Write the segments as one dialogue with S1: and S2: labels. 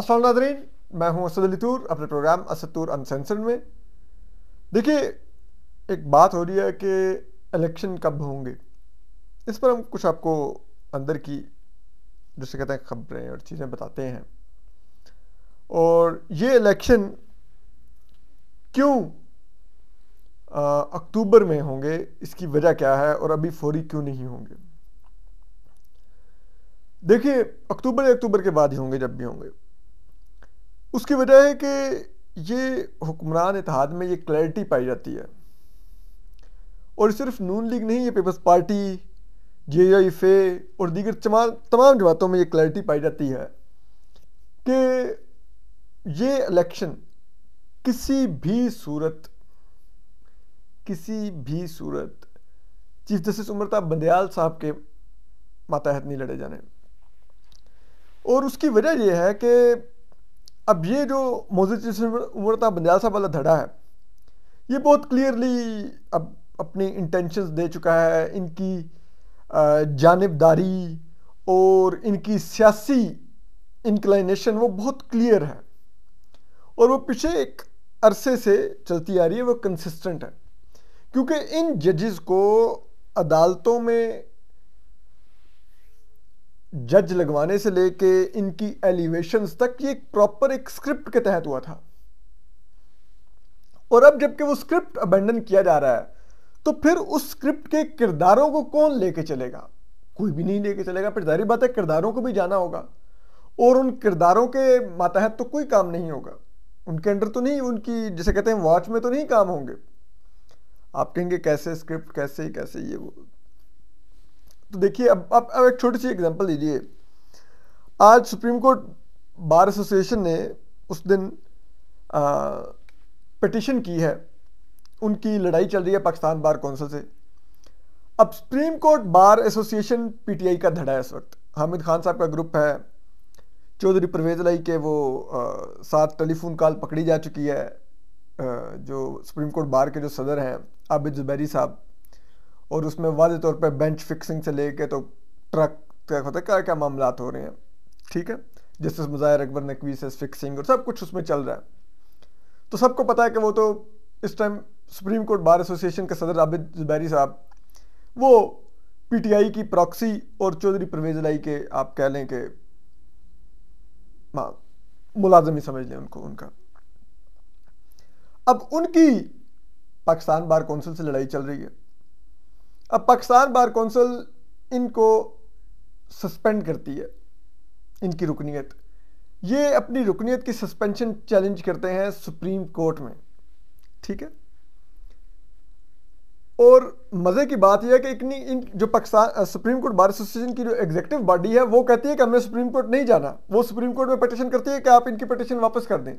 S1: असल नाजरीन मैं हूं असद अली तूर अपने प्रोग्राम असद तूर अनसेंसर्ड में देखिए एक बात हो रही है कि इलेक्शन कब होंगे इस पर हम कुछ आपको अंदर की जिसे कहते हैं खबरें और चीज़ें बताते हैं और ये इलेक्शन क्यों अक्टूबर में होंगे इसकी वजह क्या है और अभी फौरी क्यों नहीं होंगे देखिए अक्टूबर या अक्टूबर के बाद ही होंगे जब भी होंगे उसकी वजह है कि ये हुक्मरान इतिहाद में ये क्लैरिटी पाई जाती है और सिर्फ नून लीग नहीं ये पीपल्स पार्टी जे फे और दीगर तमाम जमातों में ये क्लैरिटी पाई जाती है कि ये इलेक्शन किसी भी सूरत किसी भी सूरत चीफ जस्टिस उम्रता बंदयाल साहब के मातहत नहीं लड़े जाने और उसकी वजह यह है कि अब ये जो मोजी उम्रता बंदयाल साहब वाला धड़ा है ये बहुत क्लियरली अब अपनी इंटेंशंस दे चुका है इनकी जानबदारी और इनकी सियासी इंक्लाइनेशन वो बहुत क्लियर है और वो पीछे एक अरसे से चलती आ रही है वो कंसिस्टेंट है क्योंकि इन जजेस को अदालतों में जज लगवाने से लेके इनकी एलिवेशंस तक ये एक प्रॉपर एक स्क्रिप्ट के तहत हुआ था और अब जबकि वो स्क्रिप्ट अबेंडन किया जा रहा है तो फिर उस स्क्रिप्ट के किरदारों को कौन लेके चलेगा कोई भी नहीं लेके चलेगा फिर जारी बात है किरदारों को भी जाना होगा और उन किरदारों के मातहत तो कोई काम नहीं होगा उनके अंडर तो नहीं उनकी जैसे कहते हैं वॉच में तो नहीं काम होंगे आप कहेंगे कैसे स्क्रिप्ट कैसे कैसे ये वो तो देखिए अब अब अब एक छोटी सी एग्जांपल दीजिए आज सुप्रीम कोर्ट बार एसोसिएशन ने उस दिन पटिशन की है उनकी लड़ाई चल रही है पाकिस्तान बार कौंसिल से अब supreme court bar association PTI का धड़ा है इस वक्त हामिद खान साहब का ग्रुप है चौधरी परवेज लाई के वो आ, साथ टेलीफोन कॉल पकड़ी जा चुकी है आ, जो सुप्रीम कोर्ट बार के जो सदर हैं आबिद जुबैरी साहब और उसमें वाज तौर पर बेंच फिक्सिंग से लेके तो ट्रक तक होता है क्या क्या मामला हो रहे हैं ठीक है जस्टिस मुजाहिर अकबर नकवी से फिक्सिंग और सब कुछ उसमें चल रहा है तो सबको पता है कि वो तो इस time supreme court bar association के सदर आबिद जुबैरी साहब वो पीटीआई की प्रॉक्सी और चौधरी परवेज लाई के आप कह लें कि हाँ, मुलाजम ही समझ लें उनको उनका अब उनकी पाकिस्तान बार कौंसिल से लड़ाई चल रही है अब पाकिस्तान बार कौंसिल इनको सस्पेंड करती है इनकी रुकनीत ये अपनी रुकनीत की सस्पेंशन चैलेंज करते हैं सुप्रीम कोर्ट में ठीक है और मज़े की बात यह है कि इतनी इन जो Pakistan supreme court bar association की जो एग्जीक्यूटिव बॉडी है वो कहती है कि हमें सुप्रीम कोर्ट नहीं जाना वो सुप्रीम कोर्ट में पटिशन करती है कि आप इनकी पटिशन वापस कर दें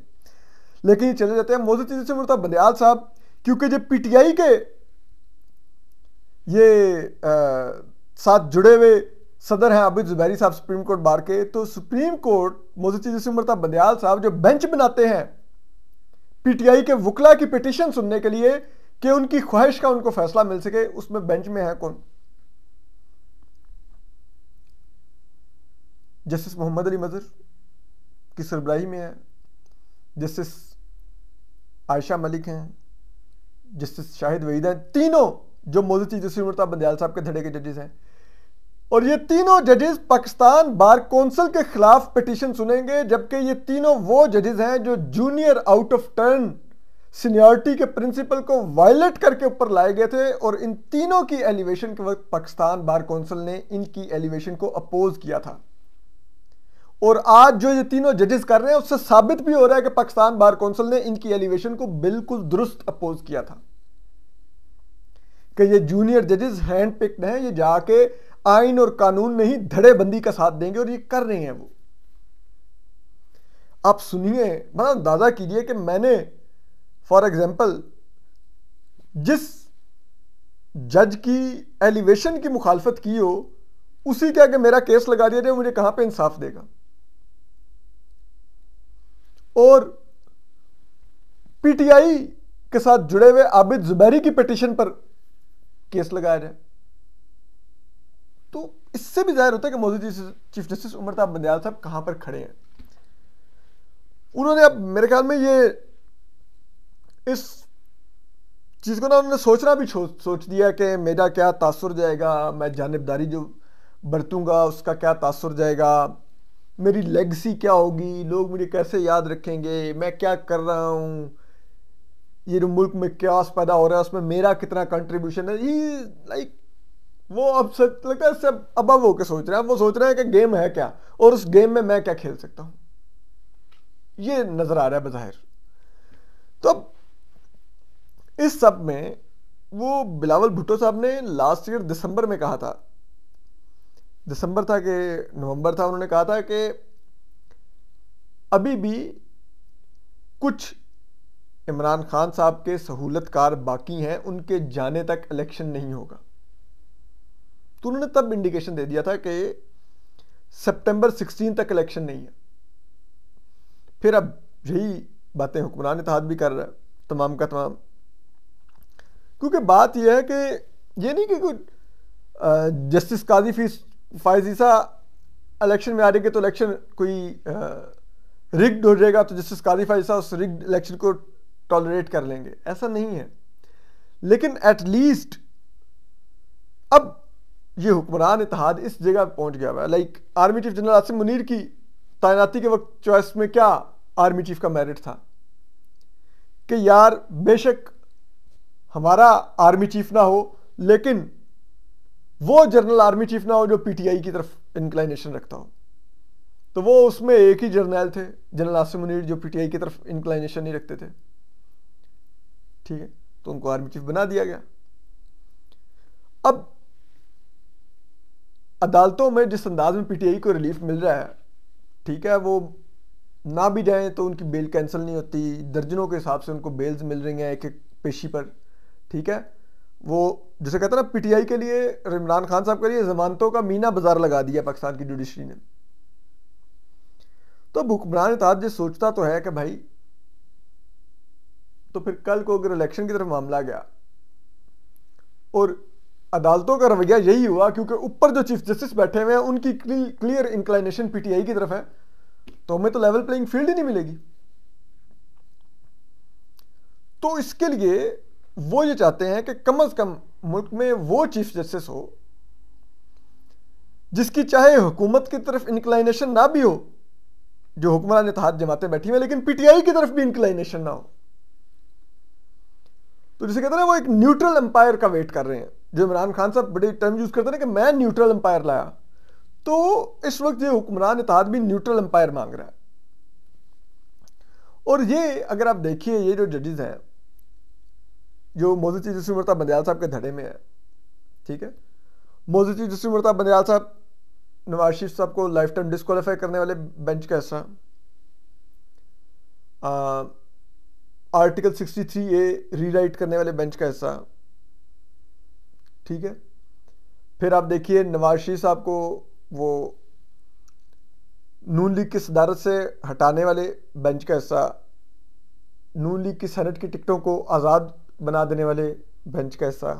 S1: लेकिन ये चले जाते हैं मोदी चीज़ से मुर्ता बंदयाल साहब क्योंकि जब पीटीआई के ये आ, साथ जुड़े हुए सदर हैं आबिद जुबैरी साहब सुप्रीम कोर्ट बार के तो सुप्रीम कोर्ट चीज सिमरता बंदयाल साहब जो बेंच बनाते हैं पीटीआई के वकला की पिटिशन सुनने के लिए कि उनकी ख्वाहिश का उनको फैसला मिल सके उसमें बेंच में है कौन जस्टिस मोहम्मद अली मजर की सरबराही में है जस्टिस आयशा मलिक हैं जस्टिस शाहिद वहीद हैं तीनों जो मोदी चीफ तेजस्वी अमृता बंदयाल साहब के धड़े के जजेस हैं और ये तीनों जजेस पाकिस्तान बार कौंसिल के खिलाफ पिटिशन सुनेंगे जबकि ये तीनों वो जजेस हैं जो junior out of turn seniority के प्रिंसिपल को वायलेट करके ऊपर लाए गए थे और इन तीनों की एलिवेशन के वक्त पाकिस्तान बार कौंसिल ने इनकी एलिवेशन को अपोज किया था और आज जो ये तीनों जजेस कर रहे हैं उससे साबित भी हो रहा है कि पाकिस्तान बार कौंसिल ने इनकी एलिवेशन को बिल्कुल दुरुस्त अपोज किया था कि ये जूनियर जजेस हैंड पिक्ड हैं ये जाके आइन और कानून में ही धड़ेबंदी का साथ देंगे और ये कर रहे हैं वो आप सुनिए मतलब दादा कीजिए कि मैंने फॉर एग्जाम्पल जिस जज की एलिवेशन की मुखालफत की हो उसी के आगे मेरा केस लगा दिया जाए मुझे कहां पे इंसाफ देगा और पीटीआई के साथ जुड़े हुए आबिद जुबैरी की पिटिशन पर केस लगाया जाए तो इससे भी जाहिर होता है कि मोदी जी चीफ जस्टिस उमर बंदयाल साहब कहाँ पर खड़े हैं उन्होंने अब मेरे ख्याल में ये इस चीज़ को ना उन्होंने सोचना भी सोच दिया कि मेरा क्या तासुर जाएगा मैं जानबदारी जो बरतूंगा उसका क्या तासुर जाएगा मेरी लेगसी क्या होगी लोग मुझे कैसे याद रखेंगे मैं क्या कर रहा हूँ ये जो मुल्क में क्या पैदा हो रहा है उसमें मेरा कितना कंट्रीब्यूशन है ये लाइक वो अब सच लगता है सब अब वो के सोच रहे हैं वो सोच रहे हैं कि गेम है क्या और उस गेम में मैं क्या खेल सकता हूं ये नज़र आ रहा है बजहिर तो इस सब में वो बिलावल भुट्टो साहब ने लास्ट ईयर दिसंबर में कहा था दिसंबर था कि नवंबर था उन्होंने कहा था कि अभी भी कुछ इमरान खान साहब के सहूलतकार बाकी हैं उनके जाने तक इलेक्शन नहीं होगा तो उन्होंने तब इंडिकेशन दे दिया था कि सितंबर 16 तक इलेक्शन नहीं है फिर अब यही बातें हुक्मरान इतिहाद भी कर रहा है तमाम का तमाम क्योंकि बात यह है कि ये नहीं कि कुछ जस्टिस काजी फीस फायजीसा इलेक्शन में आ रही तो इलेक्शन कोई रिग्ड हो जाएगा तो जस्टिस काजी फायजीसा उस रिग्ड इलेक्शन को टॉलरेट कर लेंगे ऐसा नहीं है लेकिन एटलीस्ट अब ये हुक्मरान इतिहाद इस जगह पहुंच गया हुआ है like army chief general Asim Munir की तैनाती के वक्त चॉइस में क्या आर्मी चीफ का मेरिट था कि यार बेशक हमारा आर्मी चीफ ना हो लेकिन वो जनरल आर्मी चीफ ना हो जो पीटीआई की तरफ इंक्लाइनेशन रखता हो तो वो उसमें एक ही जर्नैल थे जनरल आसिम मुनीर जो पीटीआई की तरफ इंक्लाइनेशन नहीं रखते थे ठीक है तो उनको आर्मी चीफ बना दिया गया अब अदालतों में जिस अंदाज में पीटीआई को रिलीफ मिल रहा है ठीक है वो ना भी जाए तो उनकी बेल कैंसिल नहीं होती दर्जनों के हिसाब से उनको बेल्स मिल रही हैं एक एक पेशी पर ठीक है वो जैसे कहते हैं ना पीटीआई के लिए इमरान खान साहब के लिए जमानतों का मीना बाजार लगा दिया पाकिस्तान की जुडिशरी ने तो अब हुक्मरान इताद जी सोचता तो है कि भाई तो फिर कल को अगर इलेक्शन की तरफ मामला गया और अदालतों का रवैया यही हुआ क्योंकि ऊपर जो चीफ जस्टिस बैठे हुए हैं उनकी क्लियर इंक्लाइनेशन पीटीआई की तरफ है तो हमें तो लेवल प्लेइंग फील्ड ही नहीं मिलेगी तो इसके लिए वो ये चाहते हैं कि कम अज कम मुल्क में वो चीफ जस्टिस हो जिसकी चाहे हुकूमत की तरफ इंक्लाइनेशन ना भी हो जो हुक्मरान इतिहाद जमाते बैठी हुई लेकिन पीटीआई की तरफ भी इंक्लाइनेशन ना हो तो जिसे कहते हैं वो एक न्यूट्रल एम्पायर का वेट कर रहे हैं जो इमरान खान साहब बड़े टर्म यूज़ करते हैं कि मैं न्यूट्रल एम्पायर लाया तो इस वक्त ये हुक्मरान इतिहाद भी न्यूट्रल एम्पायर मांग रहा है और ये अगर आप देखिए ये जो जजेज हैं जो मोदी चीज मरता बंदयाल साहब के धड़े में है ठीक है मोदी चीज मरता बंदयाल साहब नवाज शरीफ साहब को लाइफ टाइम डिस्कालीफाई करने वाले बेंच का हिस्सा आर्टिकल 63 ए रीराइट करने वाले बेंच का हिस्सा ठीक है फिर आप देखिए शरीफ साहब को वो नून लीग की सदारत से हटाने वाले बेंच का हिस्सा नून लीग की सेनेट की टिकटों को आज़ाद बना देने वाले बेंच का हिस्सा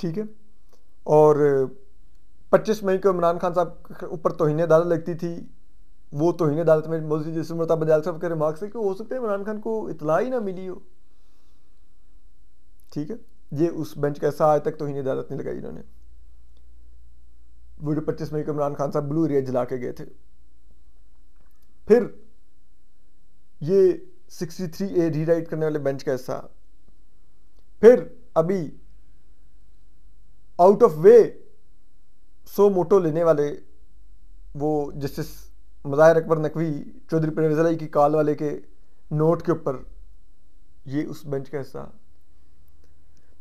S1: ठीक है और 25 मई को इमरान खान साहब ऊपर तोहन अदालत लगती थी वो तो तोहन अदालत में जैसे मुताब अदालत साहब के रिमार्क से कि हो सकता है इमरान खान को इतला ही ना मिली हो ठीक है ये उस बेंच का ऐसा आज तक तोहन अदालत नहीं लगाई इन्होंने वो पच्चीस मई को इमरान खान साहब ब्लू एरिया जला के गए थे फिर ये सिक्सटी थ्री ए रीराइट करने वाले बेंच का ऐसा फिर अभी आउट ऑफ वे सो मोटो लेने वाले वो जस्टिस मज़ाहिर अकबर नकवी चौधरी परवेजलाई की काल वाले के नोट के ऊपर ये उस बेंच का हिस्सा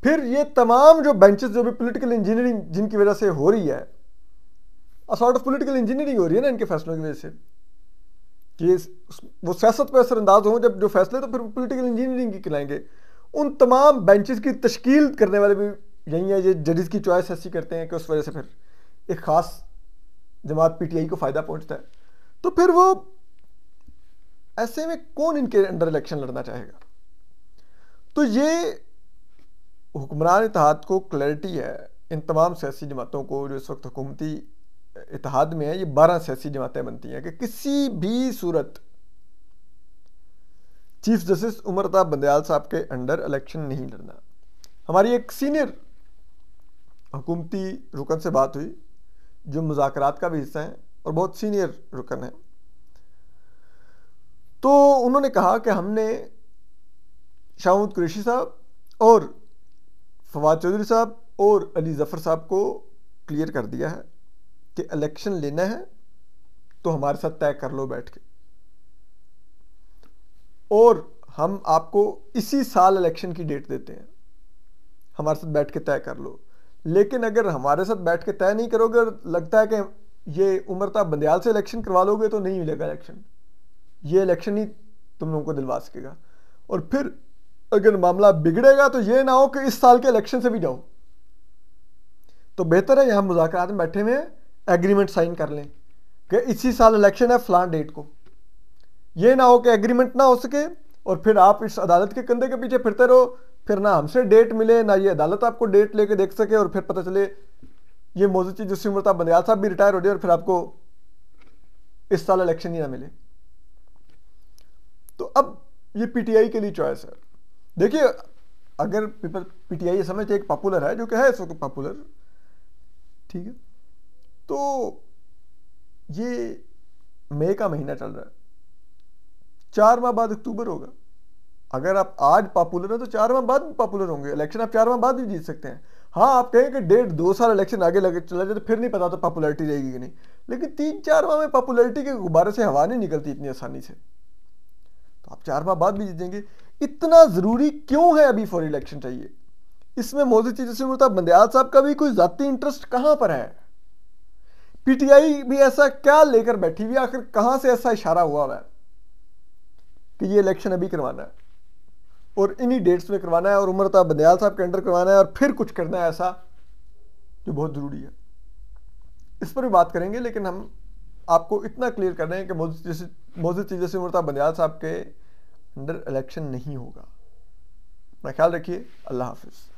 S1: फिर ये तमाम जो बेंचेस जो भी पॉलिटिकल इंजीनियरिंग जिनकी वजह से हो रही है असॉर्ट ऑफ पॉलिटिकल इंजीनियरिंग हो रही है ना इनके फैसलों की वजह से कि वो सियासत पर असरअंदाज हों जब जो फैसले तो फिर वो पोलिटिकल इंजीनियरिंग की खिलाएंगे उन तमाम बेंचेस की तश्कील करने वाले भी यही है ये जजिस की चॉइस ऐसी करते हैं कि उस वजह से फिर एक ख़ास जमात पीटीआई को फ़ायदा पहुंचता है तो फिर वो ऐसे में कौन इनके अंडर इलेक्शन लड़ना चाहेगा तो ये हुक्मरान इतिहाद को क्लैरिटी है इन तमाम सियासी जमातों को जो इस वक्त हुकूमती इतिहाद में है ये बारह सियासी जमातें बनती हैं कि किसी भी सूरत चीफ जस्टिस उमरता बंदयाल साहब के अंडर इलेक्शन नहीं लड़ना हमारी एक सीनियर हुकूमती रुकन से बात हुई जो मुजाकरात का भी हिस्सा हैं और बहुत सीनियर रुकन है तो उन्होंने कहा कि हमने शाहमुद कुरेशी साहब और फवाद चौधरी साहब और अली ज़फ़र साहब को क्लियर कर दिया है कि इलेक्शन लेना है तो हमारे साथ तय कर लो बैठ के और हम आपको इसी साल इलेक्शन की डेट देते हैं हमारे साथ बैठ के तय कर लो लेकिन अगर हमारे साथ बैठ के तय नहीं करोगे लगता है कि ये उमरता तो बंदयाल से इलेक्शन करवा लोगे तो नहीं मिलेगा इलेक्शन ये इलेक्शन ही तुम लोगों को दिलवा सकेगा और फिर अगर मामला बिगड़ेगा तो ये ना हो कि इस साल के इलेक्शन से भी जाओ तो बेहतर है यहां मुजाकर में बैठे हुए एग्रीमेंट साइन कर लें कि इसी साल इलेक्शन है फ्लान डेट को ये ना हो कि एग्रीमेंट ना हो सके और फिर आप इस अदालत के कंधे के पीछे फिरते रहो फिर ना हमसे डेट मिले ना ये अदालत आपको डेट लेके देख सके और फिर पता चले ये मोजुची जसीम प्रताप तो बंदयाल साहब भी रिटायर हो जाए और फिर आपको इस साल इलेक्शन ही ना मिले तो अब ये पीटीआई के लिए चॉइस है देखिए अगर पीपल पीटीआई समझते एक पॉपुलर है जो कि है इस वक्त पॉपुलर ठीक है तो ये मई का महीना चल रहा है चार माह बाद अक्टूबर होगा अगर आप आज पॉपुलर हैं तो चार माह बाद भी पॉपुलर होंगे इलेक्शन आप चार माह बाद भी जीत सकते हैं हाँ आप कहें कि डेढ़ दो साल इलेक्शन आगे लगे चला जाए तो फिर नहीं पता तो पॉपुलरिटी रहेगी कि नहीं लेकिन तीन चार माह में पॉपुलरिटी के गुब्बारे से हवा नहीं निकलती इतनी आसानी से तो आप चार माह बाद भी जीतेंगे इतना ज़रूरी क्यों है अभी फॉर इलेक्शन चाहिए इसमें मोदी चीज मुर्ताब बंदयाल साहब का भी कोई ज़ाती इंटरेस्ट कहाँ पर है पीटीआई भी ऐसा क्या लेकर बैठी हुई आखिर कहाँ से ऐसा इशारा हुआ है कि ये इलेक्शन अभी करवाना है और इन्हीं डेट्स में करवाना है और उम्रता तो बंदयाल साहब के अंडर करवाना है और फिर कुछ करना है ऐसा जो बहुत ज़रूरी है इस पर भी बात करेंगे लेकिन हम आपको इतना क्लियर कर रहे हैं कि मोजिद चीज़ से उमर ताब तो बंदयाल साहब के अंडर इलेक्शन नहीं होगा अपना ख्याल रखिए अल्लाह हाफिज़